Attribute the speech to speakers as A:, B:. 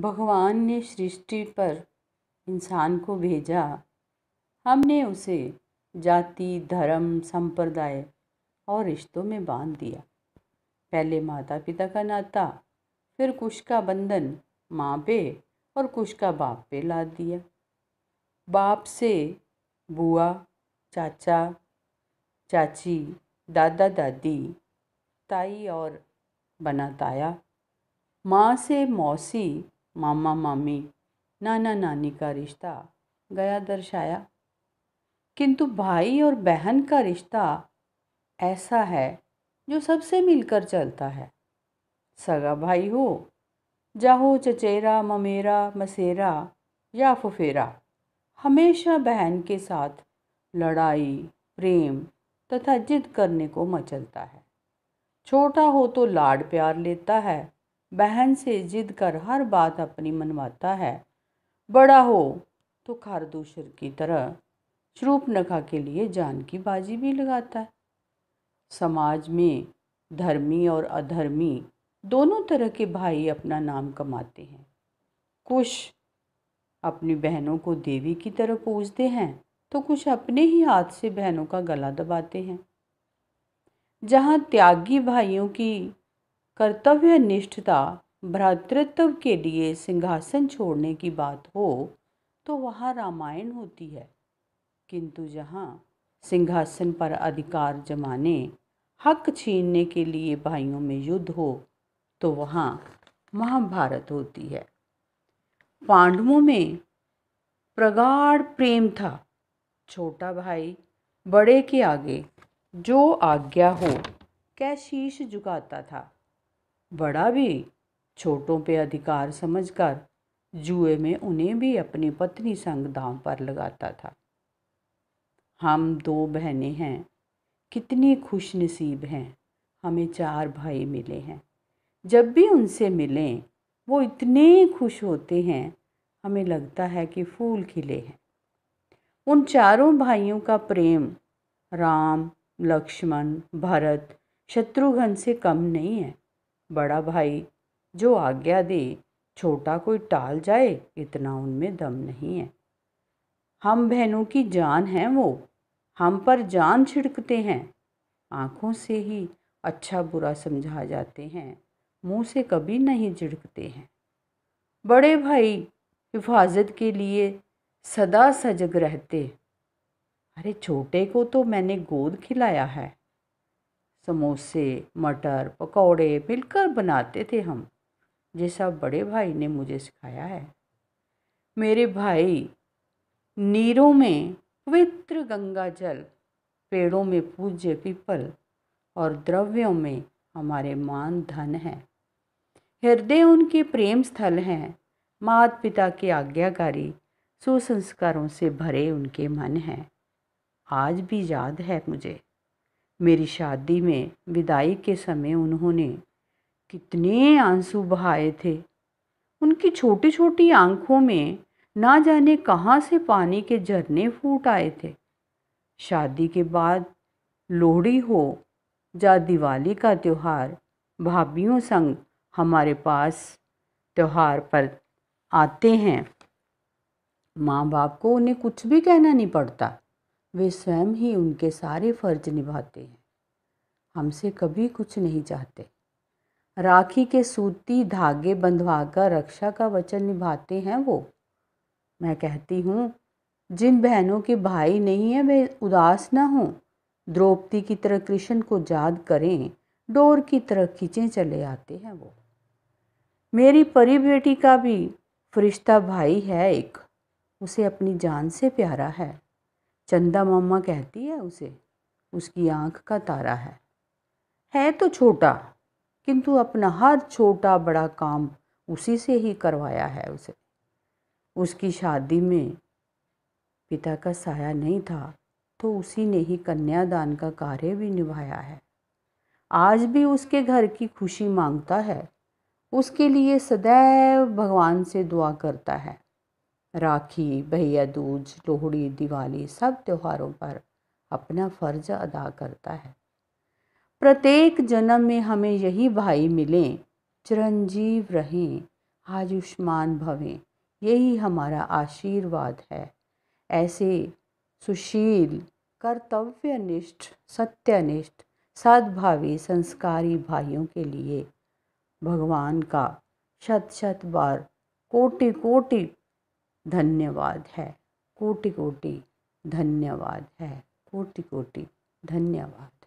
A: भगवान ने सृष्टि पर इंसान को भेजा हमने उसे जाति धर्म संप्रदाय और रिश्तों में बांध दिया पहले माता पिता का नाता फिर कुश का बंधन माँ पे और कुश का बाप पे लाद दिया बाप से बुआ चाचा चाची दादा दादी ताई और बना ताया माँ से मौसी मामा मामी नाना नानी का रिश्ता गया दर्शाया किंतु भाई और बहन का रिश्ता ऐसा है जो सबसे मिलकर चलता है सगा भाई हो जाहो चचेरा ममेरा मसेरा या फुफेरा हमेशा बहन के साथ लड़ाई प्रेम तथा जिद करने को मचलता है छोटा हो तो लाड प्यार लेता है बहन से जिद कर हर बात अपनी मनवाता है बड़ा हो तो खारदूशर की तरह नखा के लिए जान की बाजी भी लगाता है समाज में धर्मी और अधर्मी दोनों तरह के भाई अपना नाम कमाते हैं कुछ अपनी बहनों को देवी की तरह पूजते हैं तो कुछ अपने ही हाथ से बहनों का गला दबाते हैं जहाँ त्यागी भाइयों की कर्तव्य निष्ठता भ्रातृत्व के लिए सिंहासन छोड़ने की बात हो तो वहाँ रामायण होती है किंतु जहाँ सिंहासन पर अधिकार जमाने हक छीनने के लिए भाइयों में युद्ध हो तो वहाँ महाभारत होती है पांडवों में प्रगाढ़ प्रेम था छोटा भाई बड़े के आगे जो आज्ञा हो कैशीश शीश झुकाता था बड़ा भी छोटों पे अधिकार समझकर जुए में उन्हें भी अपनी पत्नी संग दाम पर लगाता था हम दो बहनें हैं कितनी खुश नसीब हैं हमें चार भाई मिले हैं जब भी उनसे मिलें वो इतने खुश होते हैं हमें लगता है कि फूल खिले हैं उन चारों भाइयों का प्रेम राम लक्ष्मण भरत शत्रुघ्न से कम नहीं है बड़ा भाई जो आज्ञा दे छोटा कोई टाल जाए इतना उनमें दम नहीं है हम बहनों की जान हैं वो हम पर जान छिड़कते हैं आँखों से ही अच्छा बुरा समझा जाते हैं मुंह से कभी नहीं झिड़कते हैं बड़े भाई हिफाजत के लिए सदा सजग रहते अरे छोटे को तो मैंने गोद खिलाया है समोसे मटर पकौड़े मिलकर बनाते थे हम जैसा बड़े भाई ने मुझे सिखाया है मेरे भाई नीरों में पवित्र गंगा जल पेड़ों में पूज्य पीपल और द्रव्यों में हमारे मान धन है हृदय उनके प्रेम स्थल हैं माता पिता के आज्ञाकारी सुसंस्कारों से भरे उनके मन हैं आज भी याद है मुझे मेरी शादी में विदाई के समय उन्होंने कितने आंसू बहाए थे उनकी छोटी छोटी आंखों में ना जाने कहाँ से पानी के झरने फूट आए थे शादी के बाद लोहड़ी हो या दिवाली का त्यौहार भाभीियों संग हमारे पास त्यौहार पर आते हैं माँ बाप को उन्हें कुछ भी कहना नहीं पड़ता वे स्वयं ही उनके सारे फर्ज निभाते हैं हमसे कभी कुछ नहीं चाहते राखी के सूती धागे बंधवाकर रक्षा का वचन निभाते हैं वो मैं कहती हूँ जिन बहनों के भाई नहीं हैं वे उदास ना हों द्रौपदी की तरह कृष्ण को याद करें डोर की तरह खींचे चले आते हैं वो मेरी परी बेटी का भी फरिश्ता भाई है एक उसे अपनी जान से प्यारा है चंदा मामा कहती है उसे उसकी आंख का तारा है है तो छोटा किंतु अपना हर छोटा बड़ा काम उसी से ही करवाया है उसे उसकी शादी में पिता का साया नहीं था तो उसी ने ही कन्यादान का कार्य भी निभाया है आज भी उसके घर की खुशी मांगता है उसके लिए सदैव भगवान से दुआ करता है राखी भैया दूज लोहड़ी दिवाली सब त्योहारों पर अपना फर्ज अदा करता है प्रत्येक जन्म में हमें यही भाई मिलें चिरंजीव रहें आयुष्मान भवें यही हमारा आशीर्वाद है ऐसे सुशील कर्तव्यनिष्ठ सत्यनिष्ठ सद्भावी संस्कारी भाइयों के लिए भगवान का शत शत बार कोटि कोटि धन्यवाद है कोटि कोटि धन्यवाद है कोटि कोटि धन्यवाद